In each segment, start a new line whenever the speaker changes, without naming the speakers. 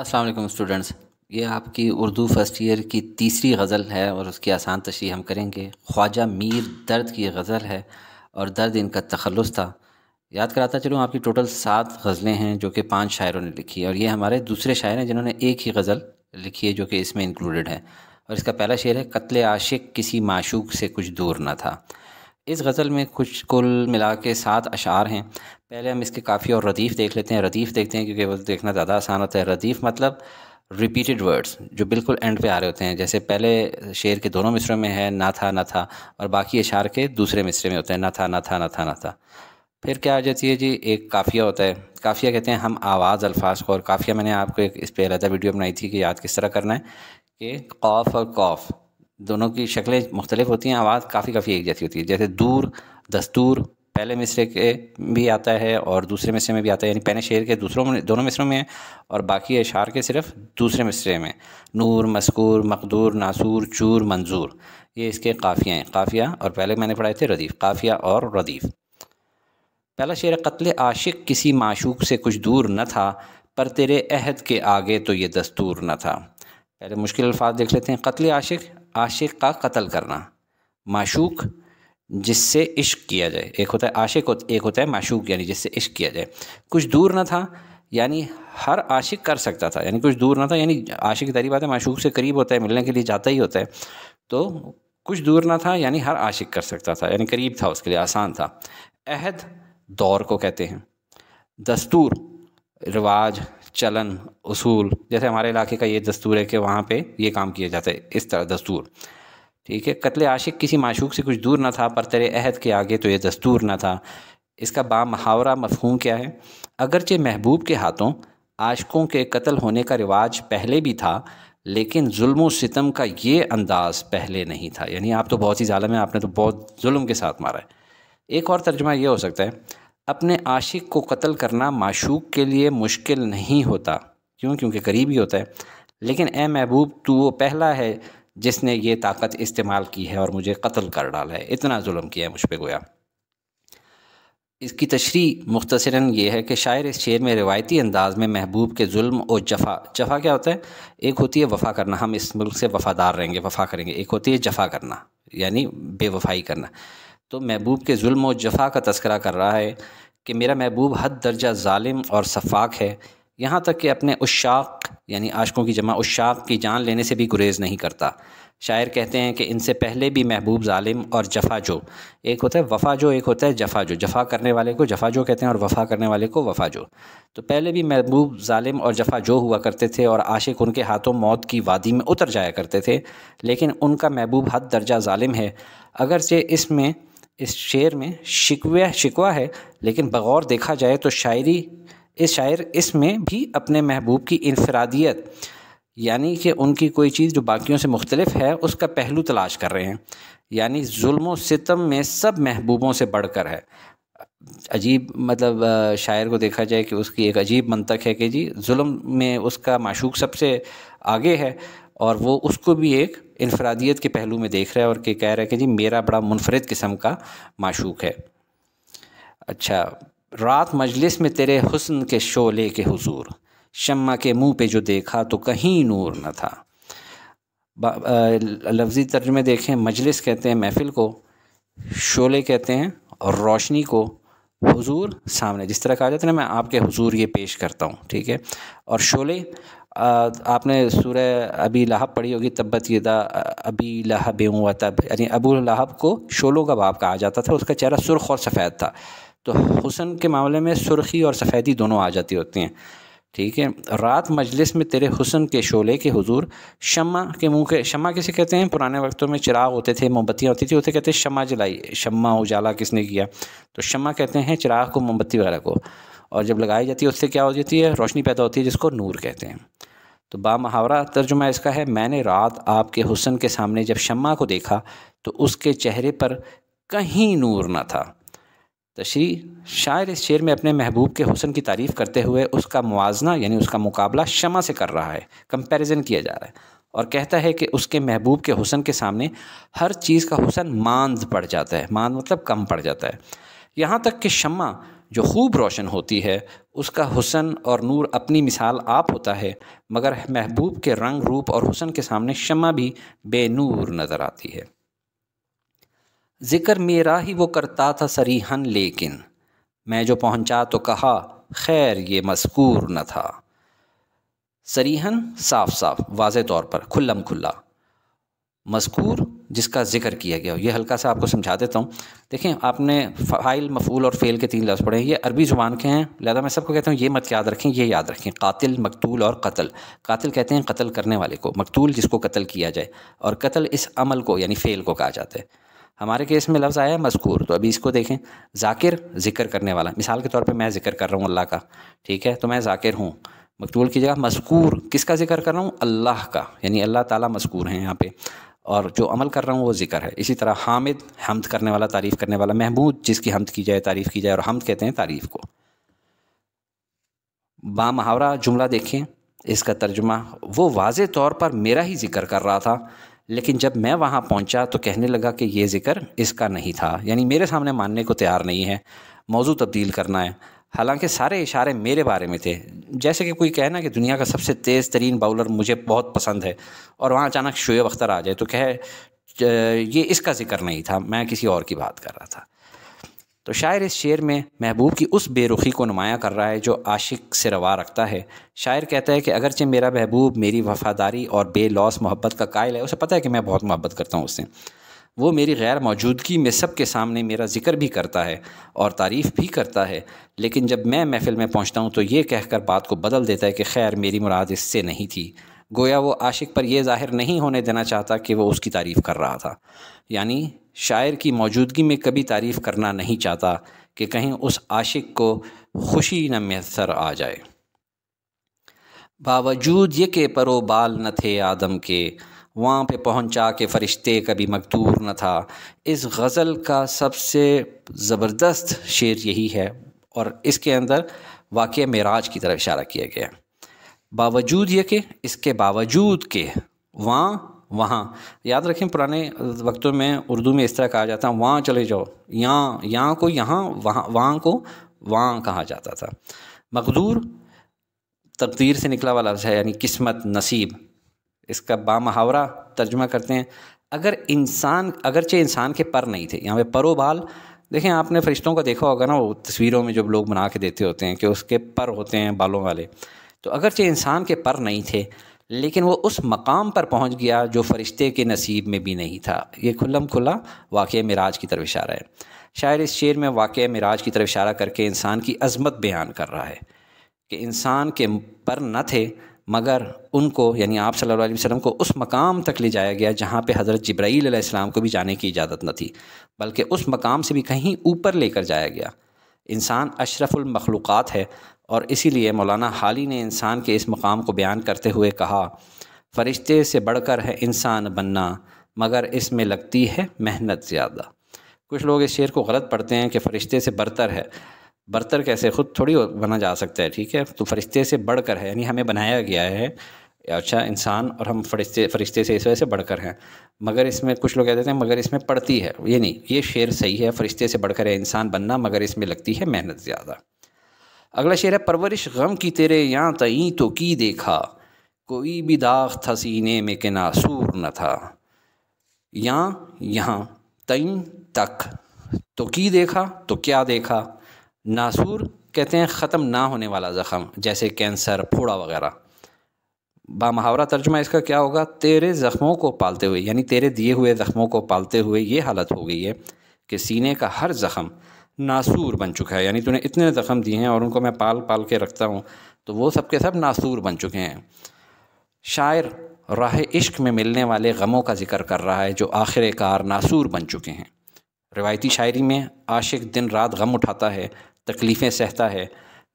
अस्सलाम स्टूडेंट्स ये आपकी उर्दू फर्स्ट ईयर की तीसरी गज़ल है और उसकी आसान तशरी हम करेंगे ख्वाजा मीर दर्द की गज़ल है और दर्द इनका तखलस था याद कराता चलूँ आपकी टोटल सात गज़लें हैं जो कि पांच शायरों ने लिखी है और ये हमारे दूसरे शायर हैं जिन्होंने एक ही गज़ल लिखी है जो कि इसमें इंक्लूडेड है और इसका पहला शेर है कत्ल आशिक किसी माशूक से कुछ दूर ना था इस गज़ल में कुछ कुल मिला के सात अशार हैं पहले हम इसके काफ़ी और रदीफ़ देख लेते हैं रदीफ़ देखते हैं क्योंकि वो देखना ज़्यादा आसान होता है रदीफ़ मतलब रिपीटेड वर्ड्स जो बिल्कुल एंड पे आ रहे होते हैं जैसे पहले शेर के दोनों मिसरों में है ना था ना था और बाकी अशार के दूसरे मिसरे में होते हैं ना था ना था ना था ना था फिर क्या आ जाती है जी एक काफ़िया होता है काफ़िया कहते हैं हम आवाज़ अल्फाज को और काफ़िया मैंने आपको एक इस पर अलहदा वीडियो बनाई थी कि याद किस तरह करना है कि कौफ़ और कौफ़ दोनों की शक्लें मुख्तलिफ होती हैं आवाज़ काफ़ी काफ़ी एक जैसी होती है जैसे दूर दस्तूर पहले मिसरे के भी आता है और दूसरे मिसरे में भी आता है यानी पहले शेर के दूसरों में दोनों मिसरों में है और बाकी अशार के सिर्फ दूसरे मिसरे में नूर मस्कूर मकदूर नासूर चूर मंजूर ये इसके काफ़ियाँ हैं काफ़िया और पहले मैंने पढ़ाए थे रदीफ़ काफ़िया और रदीफ़ पहला शेर कत्ल आशिक किसी माशूक से कुछ दूर न था पर तेरे अहद के आगे तो ये दस्तूर न था पहले मुश्किल अल्फाज देख लेते हैं कत्ल आशिक आशिक का कत्ल करना माशूक जिससे इश्क किया जाए एक होता है आशिक एक होता है माशूक यानी जिससे इश्क किया जाए कुछ दूर न था यानी हर आशिक कर सकता था यानी कुछ दूर ना था यानी आशिक तरी बात है माशूक से करीब होता है मिलने के लिए जाता ही होता है तो कुछ दूर ना था यानी हर आशिक कर सकता था यानी करीब था उसके लिए आसान था अहद दौर को कहते हैं दस्तूर रिवाज चलन उसूल जैसे हमारे इलाके का ये दस्तूर है कि वहाँ पे ये काम किया जाता है इस तरह दस्तूर ठीक है कत्ल आशिक किसी माशूक से कुछ दूर ना था पर तेरे अहद के आगे तो ये दस्तूर ना था इसका बा मुहावरा मफहूम क्या है अगरचे महबूब के हाथों आशकों के कत्ल होने का रिवाज पहले भी था लेकिन जुल्म सितम का ये अंदाज़ पहले नहीं था यानी आप तो बहुत ही जालम है आपने तो बहुत जुल्म के साथ मारा है एक और तर्जमा ये हो सकता है अपने आशिक को कत्ल करना माशूक के लिए मुश्किल नहीं होता क्यों क्योंकि करीब ही होता है लेकिन ए महबूब तू वो पहला है जिसने ये ताकत इस्तेमाल की है और मुझे कत्ल कर डाला है इतना जुल्म किया है मुझ पर गोया इसकी तशरी मुख्तसरा ये है कि शायर इस शेर में रिवायती अंदाज़ में महबूब के जुल्म और जफा जफा क्या होता है एक होती है वफा करना हम इस मुल्क से वफादार रहेंगे वफा करेंगे एक होती है जफा करना यानी बेवफाई करना तो महबूब के जुल्म और जफा का तस्करा कर रहा है कि मेरा महबूब हद दर्जा ालिम और शफाक है यहाँ तक कि अपने उशाक यानी आशकों की जमा उशाक की जान लेने से भी गुरेज़ नहीं करता शायर कहते हैं कि इनसे पहले भी महबूब ालिम और जफा जो एक होता है वफा जो एक होता है जफा जो जफा करने वाले को जफा जो कहते हैं और वफा करने वाले को वफा जो तो पहले भी महबूब ालिम और जफा जो हुआ करते थे और आशिक उनके हाथों मौत की वादी में उतर जाया करते थे लेकिन उनका महबूब हद दर्जा ालिम है अगरचे इसमें इस शेर में शिकवा शिकवा है लेकिन बगौर देखा जाए तो शायरी इस शायर इसमें भी अपने महबूब की इनफरादियत यानी कि उनकी कोई चीज़ जो बाकियों से मुख्तलिफ है उसका पहलू तलाश कर रहे हैं यानी जुल्म सितम में सब महबूबों से बढ़कर है अजीब मतलब शायर को देखा जाए कि उसकी एक अजीब मंतक है कि जी जुल्म में उसका माशूक सबसे आगे है और वो उसको भी एक इनफरादियत के पहलू में देख रहा है और के कह रहा है कि जी मेरा बड़ा मुनफरद किस्म का माशूक है अच्छा रात मजलिस में तेरे हुसन के शोले के हुजूर शम्मा के मुंह पे जो देखा तो कहीं नूर न था लफ्ज़ी तर्जमे देखें मजलिस कहते हैं महफिल को शोले कहते हैं और रोशनी को हुजूर सामने जिस तरह कहा जाता है ना मैं आपके हुजूर ये पेश करता हूँ ठीक है और शोले आपने सूरह अबी लहब पढ़ी होगी तब्बत यदा अबी लहब व तब यानी अबू लहब को शोलों का बाप कहा जाता था उसका चेहरा सुर्ख और सफ़ेद था तो हुसन के मामले में सुर्खी और सफ़ेदी दोनों आ जाती होती हैं ठीक है रात मजलिस में तेरे हुसन के शोले के हुजूर शमा के मुंह के शमा किसे कहते हैं पुराने वक्तों में चिराग होते थे मोमबत्तियाँ होती थी उसे कहते हैं शमा जलाई शमा उजाला किसने किया तो शमा कहते हैं चिराग को मोमबत्ती वगैरह को और जब लगाई जाती है उससे क्या हो जाती है रोशनी पैदा होती है जिसको नूर कहते हैं तो बा मुहावरा तर्जुमा इसका है मैंने रात आपके हुसन के सामने जब शम्मा को देखा तो उसके चेहरे पर कहीं नूर न था तशरी तो शायर इस शेर में अपने महबूब के हुसन की तारीफ़ करते हुए उसका मुआजना यानी उसका मुकाबला शमा से कर रहा है कंपैरिजन किया जा रहा है और कहता है कि उसके महबूब के हुसन के सामने हर चीज़ का हुसन मांद पड़ जाता है मांद मतलब कम पड़ जाता है यहाँ तक कि शमा जो खूब रोशन होती है उसका हुसन और नूर अपनी मिसाल आप होता है मगर महबूब के रंग रूप और हुसन के सामने शमा भी बेनूर नज़र आती है ज़िक्र मेरा ही वो करता था सरीहन लेकिन मैं जो पहुंचा तो कहा खैर ये मस्कूर न था सरीहन साफ साफ वाज तौर पर खुल्लम खुल्ला मस्कूर जिसका जिक्र किया गया हो ये हल्का सा आपको समझा देता हूँ देखें आपने फ़ाइल मफूल और फ़ेल के तीन लफ्ज़ पढ़े ये अरबी ज़ुबान के हैं लिहाजा मैं सबको कहता हूँ ये मत याद रखें ये याद रखें कातिल मकतूल और कत्ल कातिल कहते हैं कत्ल करने वाले को मकतूल जिसको कत्ल किया जाए और कत्ल इस अमल को यानी फ़ेल को कहा जाता है हमारे केस में लफ्ज़ आया मजकूर तो अभी इसको देखें जाकिर जिक्र करने वाला मिसाल के तौर पर मैं जिक्र कर रहा हूँ अल्लाह का ठीक है तो मैं जाकिर हूँ मकतूल की जगह मजकूर किसका जिक्र कर रहा हूँ अल्लाह का यानी अल्लाह ताला मजकूर हैं यहाँ पे और जो अमल कर रहा हूँ वो ज़िक्र है इसी तरह हामिद हमद करने वाला तारीफ़ करने वाला महमूद जिसकी हमद की जाए तारीफ़ की जाए और हमद कहते हैं तारीफ़ को बा मुहावरा जुमला देखें इसका तर्जुमा वो वाज तौर पर मेरा ही जिक्र कर रहा था लेकिन जब मैं वहाँ पहुँचा तो कहने लगा कि ये ज़िक्र इसका नहीं था यानी मेरे सामने मानने को तैयार नहीं है मौजू तब्दील करना है हालांकि सारे इशारे मेरे बारे में थे जैसे कि कोई कहे ना कि दुनिया का सबसे तेज़ तरीन बाउलर मुझे बहुत पसंद है और वहाँ अचानक शुएब अख्तर आ जाए तो कहे ये इसका जिक्र नहीं था मैं किसी और की बात कर रहा था तो शायर इस शेर में महबूब की उस बेरुखी को नुमाया कर रहा है जो आशिक से रवा रखता है शायर कहता है कि अगरचे मेरा महबूब मेरी वफादारी और बे लॉस मोहब्बत का कायल है उसे पता है कि मैं बहुत मोहब्बत करता हूँ उससे वो मेरी गैर मौजूदगी में सब के सामने मेरा ज़िक्र भी करता है और तारीफ़ भी करता है लेकिन जब मैं महफ़िल में पहुँचता हूँ तो ये कहकर बात को बदल देता है कि खैर मेरी मुराद इससे नहीं थी गोया वो आशिक पर यह जाहिर नहीं होने देना चाहता कि वह उसकी तारीफ़ कर रहा था यानी शायर की मौजूदगी में कभी तारीफ़ करना नहीं चाहता कि कहीं उस आशिक को खुशी न मैसर आ जाए बावजूद ये के परो बाल न थे आदम के वहाँ पे पहुँचा के फ़रिश्ते कभी मकदूर न था इस गज़ल का सबसे ज़बरदस्त शेर यही है और इसके अंदर वाक़ मराज की तरफ इशारा किया गया बावजूद ये कि इसके बावजूद के वहाँ वहाँ याद रखें पुराने वक्तों में उर्दू में इस तरह कहा जाता है वहाँ चले जाओ यहाँ यहाँ को यहाँ वहाँ वहाँ को वहाँ कहा जाता था मकदूर तकदीर से निकला वाला है यानी किस्मत नसीब इसका बामहावरा तर्जमा करते हैं अगर इंसान अगरचे इंसान के पर नहीं थे यहाँ पे परो बाल देखें आपने फरिश्तों को देखा होगा ना वो तस्वीरों में जब लोग बना के देते होते हैं कि उसके पर होते हैं बालों वाले तो अगरचे इंसान के पर नहीं थे लेकिन वो उस मकाम पर पहुंच गया जो फरिश्ते के नसीब में भी नहीं था ये खुल्लम खुला वाक़ मराज की तरफ इशारा है शायर इस शेर में वाक़ मराज की तरफ इशारा करके इंसान की अजमत बयान कर रहा है कि इंसान के पर न थे मगर उनको यानी आप सल्लल्लाहु अलैहि वसल्लम को उस मकाम तक ले जाया गया जहाँ पे हज़रत जब्राईल अलैहिस्सलाम को भी जाने की इजाज़त न थी बल्कि उस मकाम से भी कहीं ऊपर लेकर जाया गया इंसान अशरफुलमखलूक़ात है और इसीलिए मौलाना हाल ही ने इंसान के इस मकाम को बयान करते हुए कहा फ़रिश्ते से बढ़कर है इंसान बनना मगर इसमें लगती है मेहनत ज़्यादा कुछ लोग इस शेर को गलत पढ़ते हैं कि फ़रिश्ते से बरतर है बरतर कैसे खुद थोड़ी बना जा सकता है ठीक है तो फरिश्ते से बढ़कर है यानी हमें बनाया गया है अच्छा इंसान और हम फरिश्ते फरिश्ते से इस वजह से बढ़कर हैं मगर इसमें कुछ लोग कहते हैं मगर इसमें पड़ती है ये नहीं ये शेर सही है फरिश्ते से बढ़कर है इंसान बनना मगर इसमें लगती है मेहनत ज़्यादा अगला शेर है परवरिश गम की तेरे यहाँ तई तो की देखा कोई भी दाग था सीने में के नासूर न था यहाँ यहाँ तई तक तो की देखा तो क्या देखा नासूर कहते हैं ख़त्म ना होने वाला ज़ख़म जैसे कैंसर फोड़ा वगैरह बामहावरा तर्जमा इसका क्या होगा तेरे ज़ख्मों को पालते हुए यानी तेरे दिए हुए ज़ख्मों को पालते हुए ये हालत हो गई है कि सीने का हर ज़ख़म नासूर बन चुका है यानी तूने इतने ज़ख़म दिए हैं और उनको मैं पाल पाल के रखता हूँ तो वो सब के सब नासूर बन चुके हैं शायर राह इश्क में मिलने वाले गमों का जिक्र कर रहा है जो आखिरकार नासूर बन चुके हैं रिवायती शायरी में आशिक दिन रात गम उठाता है तकलीफ़ें सहता है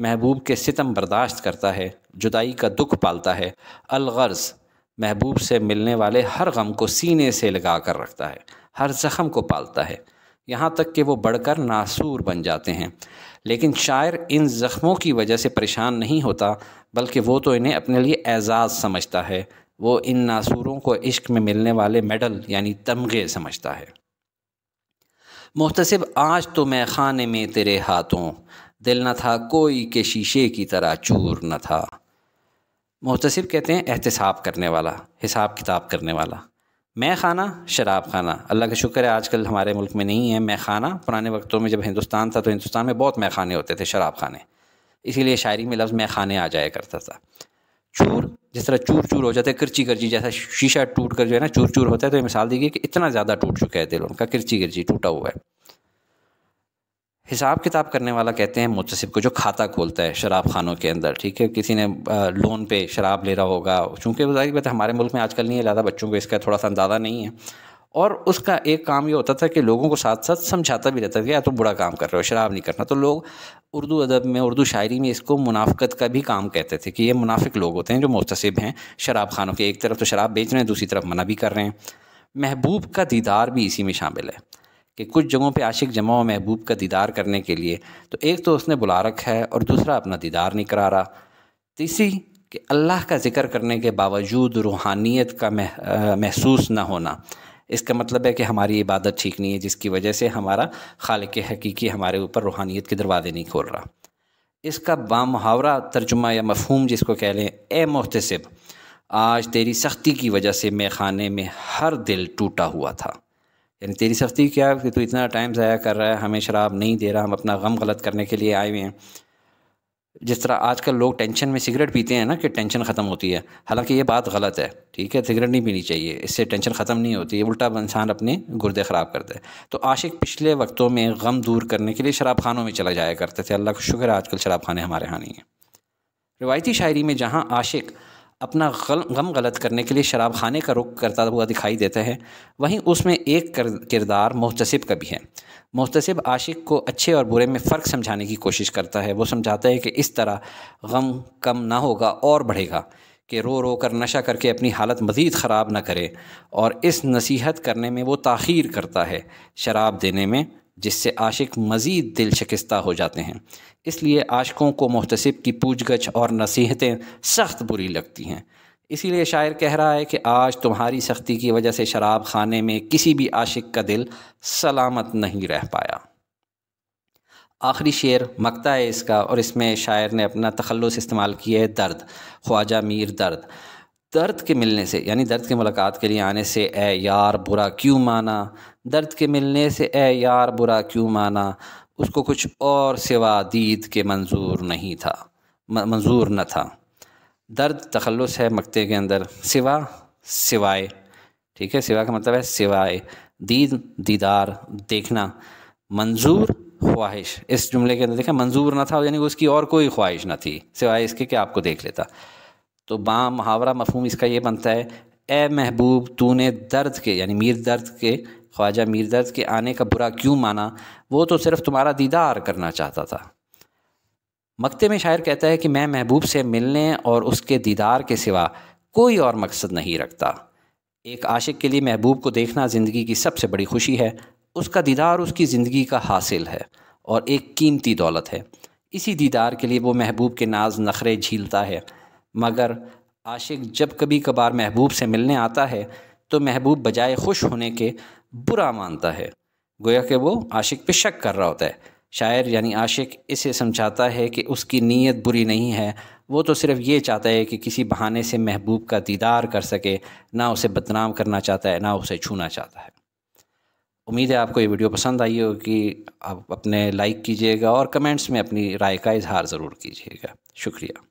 महबूब के सितम बर्दाश्त करता है जुदाई का दुख पालता है अलगर्ज़ महबूब से मिलने वाले हर गम को सीने से लगा कर रखता है हर ज़ख़म को पालता है यहाँ तक कि वो बढ़कर नासूर बन जाते हैं लेकिन शायर इन ज़ख्मों की वजह से परेशान नहीं होता बल्कि वो तो इन्हें अपने लिए एजाज़ समझता है वो इन नासूरों को इश्क में मिलने वाले मेडल यानी तमगे समझता है मुहतसब आज तो मैं खाने में तेरे हाथों दिल न था कोई के शीशे की तरह चूर न था महतसब कहते हैं एहतसाब करने वाला हिसाब किताब करने वाला मैं खाना शराब खाना अल्लाह का शुक्र है आजकल हमारे मुल्क में नहीं है मैं खाना पुराने वक्तों में जब हिंदुस्तान था तो हिंदुस्तान में बहुत मैं खाने होते थे शराब खाने इसीलिए शायरी में लफ्ज़ मैं खाने आ जाया करता था चूर जिस तरह चूर चूर हो जाते हैं किरची किरची जैसा शीशा टूट कर जो है ना चूर चूर होता है तो ये मिसाल दी गई कि इतना ज़्यादा टूट चुका है दिल उनका किरची किरची टूटा हुआ है हिसाब किताब करने वाला कहते हैं मुतसिब को जो खाता खोलता है शराब खानों के अंदर ठीक है किसी ने लोन पे शराब ले रहा होगा चूँकि जाहिर बात हमारे मुल्क में आजकल नहीं है ज़्यादा बच्चों को इसका थोड़ा सा अंदाज़ा नहीं है और उसका एक काम ये होता था कि लोगों को साथ साथ समझाता भी रहता था या तो बुरा काम कर रहे हो शराब नहीं करना तो लोग उर्दू अदब में उर्दू शायरी में इसको मुनाफ़त का भी काम कहते थे कि ये मुनाफिक लोग होते हैं जो मुतसिब हैं शराब खानों के एक तरफ तो शराब बेच रहे हैं दूसरी तरफ मना भी कर रहे हैं महबूब का दीदार भी इसी में शामिल है कि कुछ जगहों पे आशिक जमा हो महबूब का दीदार करने के लिए तो एक तो उसने बुला रखा है और दूसरा अपना दीदार नहीं करा रहा तीसरी कि अल्लाह का जिक्र करने के बावजूद रूहानियत का मह, महसूस ना होना इसका मतलब है कि हमारी इबादत ठीक नहीं है जिसकी वजह से हमारा खाल के हकीकी हमारे ऊपर रूहानियत के दरवाजे नहीं खोल रहा इसका बामहावरा तर्जुमा या मफहूम जिसको कह लें ए मोहतसब आज तेरी सख्ती की वजह से मे खाने में हर दिल टूटा हुआ था यानी तेरी सख्ती क्या कि तू इतना टाइम ज़ाया कर रहा है हमें शराब नहीं दे रहा हम अपना गम गलत करने के लिए आए हुए हैं जिस तरह आजकल लोग टेंशन में सिगरेट पीते हैं ना कि टेंशन ख़त्म होती है हालांकि ये बात गलत है ठीक है सिगरेट नहीं पीनी चाहिए इससे टेंशन ख़त्म नहीं होती है उल्टा इंसान अपने गुर्दे ख़राब करता है तो आशिक पिछले वक्तों में गम दूर करने के लिए शराब खानों में चला जाया करते थे अल्लाह का शुक्र है आजकल शराब खाने हमारे यहाँ नहीं हैं रिवायती शायरी में जहाँ आशिक अपना गल, गम गलत करने के लिए शराब खाने का रुख करता हुआ दिखाई देता है वहीं उसमें एक किरदार मोहतसिब का भी है मोहतसिब आशिक को अच्छे और बुरे में फ़र्क समझाने की कोशिश करता है वो समझाता है कि इस तरह गम कम ना होगा और बढ़ेगा कि रो रो कर नशा करके अपनी हालत मज़ीद ख़राब ना करे और इस नसीहत करने में वो ताखीर करता है शराब देने में जिससे आशिक मज़ीद दिल शिकस्ता हो जाते हैं इसलिए आशिकों को महतसब की पूछ गछ और नसीहतें सख्त बुरी लगती हैं इसीलिए शायर कह रहा है कि आज तुम्हारी सख्ती की वजह से शराब खाने में किसी भी आशिक का दिल सलामत नहीं रह पाया आखिरी शेर मकता है इसका और इसमें शायर ने अपना तखलस इस्तेमाल किया है दर्द ख्वाजा मीर दर्द दर्द के मिलने से यानी दर्द की मुलाकात के लिए आने से ए यार बुरा क्यों माना दर्द के मिलने से ए यार बुरा क्यों माना उसको कुछ और सिवा दीद के मंजूर नहीं था मंजूर न था दर्द तखलस है मकते के अंदर सिवा सिवाय ठीक है सिवा का मतलब है सिवाय दीद दीदार देखना मंजूर ख्वाहिश इस जुमले के अंदर देखा मंजूर न था यानी उसकी और कोई ख्वाहिश ना थी सिवाय इसके कि आपको देख लेता तो बाँ मुहावरा मफहम इसका ये बनता है ए महबूब तूने दर्द के यानी मीर दर्द के ख्वाजा मीर दर्द के आने का बुरा क्यों माना वो तो सिर्फ तुम्हारा दीदार करना चाहता था मकते में शायर कहता है कि मैं महबूब से मिलने और उसके दीदार के सिवा कोई और मकसद नहीं रखता एक आशिक के लिए महबूब को देखना ज़िंदगी की सबसे बड़ी खुशी है उसका दीदार उसकी ज़िंदगी का हासिल है और एक कीमती दौलत है इसी दीदार के लिए वो महबूब के नाज नखरे झीलता है मगर आशिक जब कभी कभार महबूब से मिलने आता है तो महबूब बजाय खुश होने के बुरा मानता है गोया कि वो आशिक पे शक कर रहा होता है शायर यानी आशिक इसे समझाता है कि उसकी नीयत बुरी नहीं है वो तो सिर्फ ये चाहता है कि किसी बहाने से महबूब का दीदार कर सके ना उसे बदनाम करना चाहता है ना उसे छूना चाहता है उम्मीद है आपको ये वीडियो पसंद आई होगी आप अपने लाइक कीजिएगा और कमेंट्स में अपनी राय का इजहार ज़रूर कीजिएगा शुक्रिया